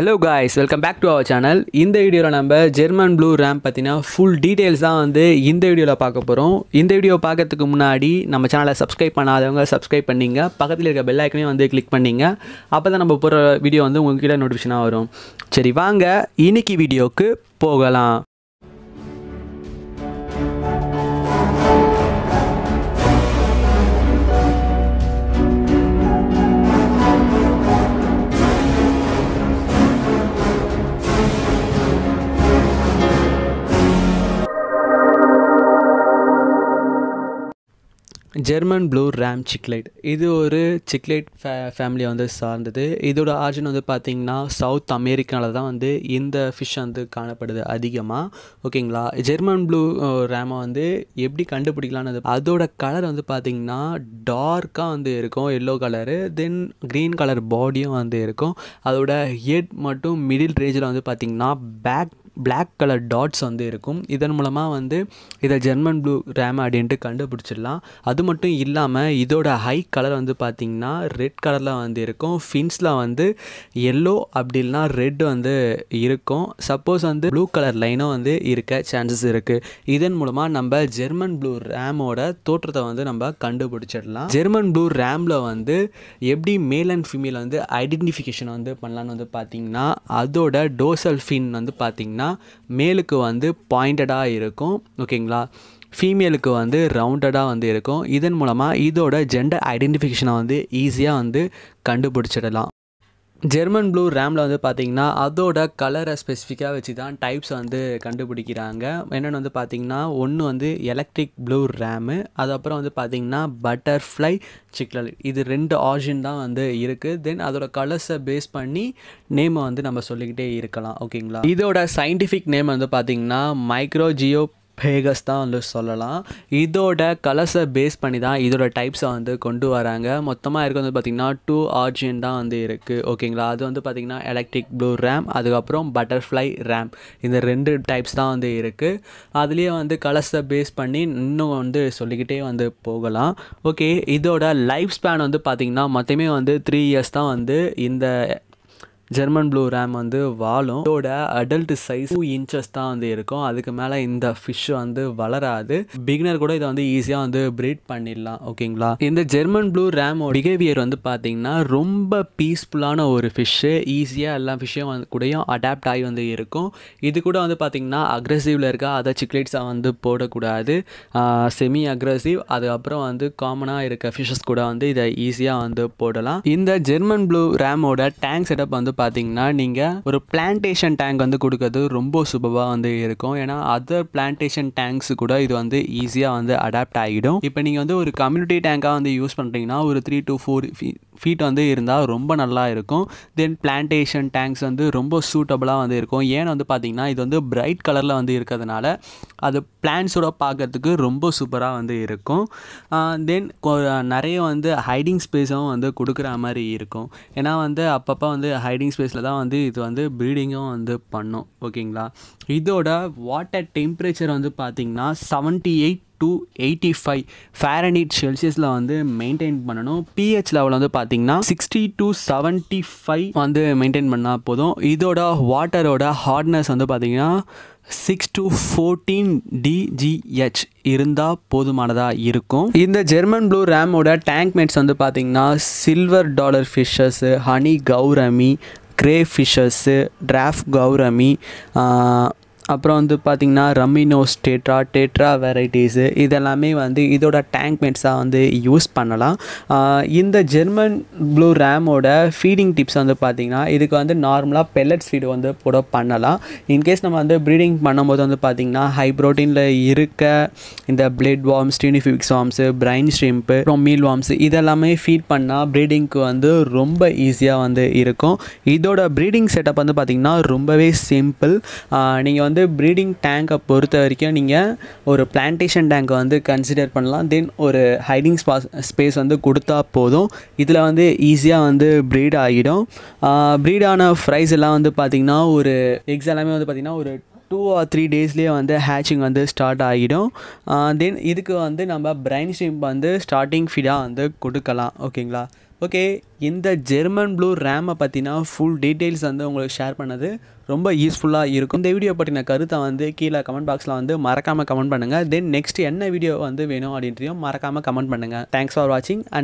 hello guys welcome back to our channel இந்த வீடியோவில் நம்ம ஜெர்மன் ப்ளூ ரேம் பார்த்தீங்கன்னா ஃபுல் டீட்டெயில்ஸ் தான் வந்து இந்த வீடியோவில் பார்க்க போகிறோம் இந்த வீடியோ பார்க்கறதுக்கு முன்னாடி நம்ம சேனலை சப்ஸ்கிரைப் பண்ணாதவங்க சப்ஸ்கிரைப் பண்ணிங்க பக்கத்தில் இருக்க பெல் ஐக்கனே வந்து கிளிக் பண்ணிங்க அப்போ தான் நம்ம போகிற வீடியோ வந்து உங்ககிட்ட நோட்டிஃபிகேஷனாக வரும் சரி வாங்க இன்னைக்கு வீடியோவுக்கு போகலாம் ஜெர்மன் ப்ளூ ரேம் சிக்லைட் இது ஒரு சிக்லைட் ஃபே ஃபேமிலியை வந்து சார்ந்தது இதோட ஆர்ஜின் வந்து பார்த்திங்கன்னா சவுத் அமெரிக்காவில் தான் வந்து இந்த ஃபிஷ் வந்து காணப்படுது அதிகமாக ஓகேங்களா ஜெர்மன் ப்ளூ ரேமை வந்து எப்படி கண்டுபிடிக்கலான்னு அதோட கலர் வந்து பார்த்திங்கன்னா டார்க்காக வந்து இருக்கும் yellow colour then green colour பாடியும் வந்து இருக்கும் அதோட ஹெட் மட்டும் மிடில் ரேஞ்சில் வந்து பார்த்திங்கன்னா பேக் பிளாக் கலர் டாட்ஸ் வந்து இருக்கும் இதன் மூலமாக வந்து இதை ஜெர்மன் ப்ளூ ரேம் அப்படின்ட்டு கண்டுபிடிச்சிடலாம் அது மட்டும் இல்லாமல் இதோட ஹை கலர் வந்து பார்த்திங்கன்னா ரெட் கலரில் வந்து இருக்கும் ஃபின்ஸில் வந்து எல்லோ அப்படின்னா ரெட் வந்து இருக்கும் சப்போஸ் வந்து ப்ளூ கலர் லைனும் வந்து இருக்க சான்சஸ் இருக்குது இதன் மூலமாக நம்ம ஜெர்மன் ப்ளூ ரேமோட தோற்றத்தை வந்து நம்ம கண்டுபிடிச்சிடலாம் ஜெர்மன் ப்ளூ ரேமில் வந்து எப்படி மேல் அண்ட் ஃபீமேல் வந்து ஐடென்டிஃபிகேஷன் வந்து பண்ணலான்னு வந்து பார்த்திங்கன்னா அதோட டோசல் ஃபின் வந்து பார்த்திங்கன்னா பார்த்தீங்கன்னா மேலுக்கு வந்து பாயிண்டடாக இருக்கும் ஓகேங்களா ஃபீமேலுக்கு வந்து ரவுண்டடாக வந்து இருக்கும் இதன் மூலமாக இதோட ஜெண்டர் ஐடென்டிஃபிகேஷனை வந்து ஈஸியாக வந்து கண்டுபிடிச்சிடலாம் ஜெர்மன் ப்ளூ ரேமில் வந்து பார்த்திங்கன்னா அதோட கலரை ஸ்பெசிஃபிக்காக வச்சு தான் டைப்ஸ் வந்து கண்டுபிடிக்கிறாங்க என்னென்னு வந்து பார்த்திங்கன்னா ஒன்று வந்து எலக்ட்ரிக் ப்ளூ ரேமு அதுக்கப்புறம் வந்து பார்த்திங்கன்னா பட்டர்ஃப்ளை சிக்லல் இது ரெண்டு ஆர்ஜின் தான் வந்து இருக்குது தென் அதோட கலர்ஸை பேஸ் பண்ணி நேமை வந்து நம்ம சொல்லிக்கிட்டே இருக்கலாம் ஓகேங்களா இதோட சயின்டிஃபிக் நேம் வந்து பார்த்திங்கன்னா மைக்ரோ ஜியோ பேகஸ் தான் வந்து சொல்லலாம் இதோட கலர்ஸை பேஸ் பண்ணி தான் இதோட டைப்ஸை வந்து கொண்டு வராங்க மொத்தமாக இருக்க வந்து பார்த்திங்கன்னா டூ ஆர்ஜின் தான் வந்து இருக்குது ஓகேங்களா அது வந்து பார்த்திங்கன்னா எலக்ட்ரிக் ப்ளூ ரேம் அதுக்கப்புறம் பட்டர்ஃப்ளை ரேம் இந்த ரெண்டு டைப்ஸ் தான் வந்து இருக்குது அதுலேயே வந்து கலர்ஸை பேஸ் பண்ணி இன்னும் வந்து சொல்லிக்கிட்டே வந்து போகலாம் ஓகே இதோட லைஃப் ஸ்பேன் வந்து பார்த்திங்கன்னா மொத்தமே வந்து த்ரீ இயர்ஸ் தான் வந்து இந்த ஜெர்மன் ப்ளூ ரேம் வந்து வாழும் இதோட அடல்ட் சைஸ் டூ இன்ச்சஸ் தான் வந்து இருக்கும் அதுக்கு மேலே இந்த ஃபிஷ் வந்து வளராது பிகினர் கூட இதை வந்து ஈஸியாக வந்து பிரீட் பண்ணிடலாம் ஓகேங்களா இந்த ஜெர்மன் ப்ளூ ரேமோட பிஹேவியர் வந்து பார்த்தீங்கன்னா ரொம்ப பீஸ்ஃபுல்லான ஒரு ஃபிஷ்ஷு ஈஸியாக எல்லா ஃபிஷ்ஷையும் வந்து கூடயும் அடாப்ட் ஆகி வந்து இருக்கும் இது கூட வந்து பார்த்திங்கன்னா அக்ரெசிவ்ல இருக்கா அதை சிக்லேட்ஸாக வந்து போடக்கூடாது செமி அக்ரெசிவ் அதுக்கப்புறம் வந்து காமனாக இருக்க ஃபிஷஸ் கூட வந்து இதை ஈஸியாக வந்து போடலாம் இந்த ஜெர்மன் ப்ளூ ரேமோட டேங்க் செட்டப் வந்து பார்த்தீங்கன்னா நீங்கள் ஒரு பிளான்டேஷன் டேங்க் வந்து கொடுக்கறது ரொம்ப சுபவாக வந்து இருக்கும் ஏன்னா அதர் பிளான்டேஷன் டேங்க்ஸ் கூட இது வந்து ஈஸியாக வந்து அடாப்ட் ஆகிடும் இப்போ நீங்கள் வந்து ஒரு கம்யூனிட்டி டேங்காக வந்து யூஸ் பண்ணுறீங்கன்னா ஒரு த்ரீ டு ஃபோர் ஃபீட் வந்து இருந்தால் ரொம்ப நல்லா இருக்கும் தென் பிளான்டேஷன் டேங்க்ஸ் வந்து ரொம்ப சூட்டபுளாக வந்து இருக்கும் ஏன்னு வந்து பார்த்திங்கன்னா இது வந்து பிரைட் கலரில் வந்து இருக்கிறதுனால அது பிளான்ஸோட பார்க்குறதுக்கு ரொம்ப சூப்பராக வந்து இருக்கும் தென் நிறைய வந்து ஹைடிங் ஸ்பேஸும் வந்து கொடுக்குற மாதிரி இருக்கும் ஏன்னா வந்து அப்பப்போ வந்து ஹைடிங் ஸ்பேஸில் தான் வந்து இது வந்து ப்ரீடிங்கும் வந்து பண்ணும் ஓகேங்களா இதோட வாட்டர் டெம்பரேச்சர் வந்து பார்த்திங்கன்னா seventy eight to eighty five Fahrenheit செல்சியஸில் வந்து மெயின்டைன் பண்ணணும் பிஹெச் லெவல் வந்து பார்த்தீங்கன்னா சிக்ஸ்டி டூ செவன்ட்டி ஃபைவ் வந்து மெயின்டைன் பண்ணால் போதும் இதோட வாட்டரோட ஹார்ட்னஸ் வந்து பார்த்திங்கன்னா சிக்ஸ் டு ஃபோர்டீன் டிஜிஹெச் இருந்தால் போதுமானதாக இருக்கும் இந்த ஜெர்மன் ப்ளூ ரேமோட டேங்க் மேட்ஸ் வந்து பார்த்தீங்கன்னா silver dollar fishes honey gourami grey fishes dwarf gourami அப்புறம் வந்து பார்த்திங்கன்னா ரம்மினோஸ் டேட்ரா டேட்ரா வெரைட்டிஸு இதெல்லாமே வந்து இதோட டேங்க் மேட்ஸாக வந்து யூஸ் பண்ணலாம் இந்த ஜெர்மன் ப்ளூ ரேமோட ஃபீடிங் டிப்ஸ் வந்து பார்த்திங்கன்னா இதுக்கு வந்து நார்மலாக பெல்லட்ஸ் ஃபீடு வந்து கூட பண்ணலாம் இன்கேஸ் நம்ம வந்து ப்ரீடிங் பண்ணும்போது வந்து பார்த்திங்கன்னா ஹை ப்ரோட்டீனில் இருக்க இந்த blood worms tubifex worms brine shrimp அப்புறம் மீல் வார்ம்ஸ் இதெல்லாமே ஃபீட் பண்ணால் ப்ரீடிங்க்கு வந்து ரொம்ப ஈஸியாக வந்து இருக்கும் இதோட ப்ரீடிங் செட்டப் வந்து பார்த்திங்கன்னா ரொம்பவே சிம்பிள் நீங்கள் வந்து வந்து ப்ரீடிங் டேங்கை பொறுத்த வரைக்கும் நீங்கள் ஒரு பிளான்டேஷன் டேங்கை வந்து கன்சிடர் பண்ணலாம் தென் ஒரு ஹைடிங் ஸ்பாஸ் ஸ்பேஸ் வந்து கொடுத்தா போதும் இதில் வந்து ஈஸியாக வந்து ப்ரீட் ஆகிடும் ப்ரீடான ஃப்ரைஸ் எல்லாம் வந்து பார்த்திங்கன்னா ஒரு எக்ஸ் எல்லாமே வந்து பார்த்திங்கன்னா ஒரு டூ ஆர் த்ரீ டேஸ்லேயே வந்து ஹேச்சிங் வந்து ஸ்டார்ட் ஆகிடும் தென் இதுக்கு வந்து நம்ம பிரைன் ஸ்டீம் வந்து ஸ்டார்டிங் ஃபீடாக வந்து கொடுக்கலாம் ஓகேங்களா ஓகே இந்த ஜெர்மன் ப்ளூ ரேமை பற்றினா ஃபுல் டீட்டெயில்ஸ் வந்து உங்களுக்கு ஷேர் பண்ணது ரொம்ப யூஸ்ஃபுல்லாக இருக்கும் இந்த வீடியோ பற்றின கருத்தை வந்து கீழே கமெண்ட் பாக்ஸில் வந்து மறக்காமல் கமெண்ட் பண்ணுங்கள் தென் நெக்ஸ்ட் என்ன வீடியோ வந்து வேணும் அப்படின்றதையும் மறக்காமல் கமெண்ட் பண்ணுங்கள் தேங்க்ஸ் ஃபார் வாட்சிங் அண்ட்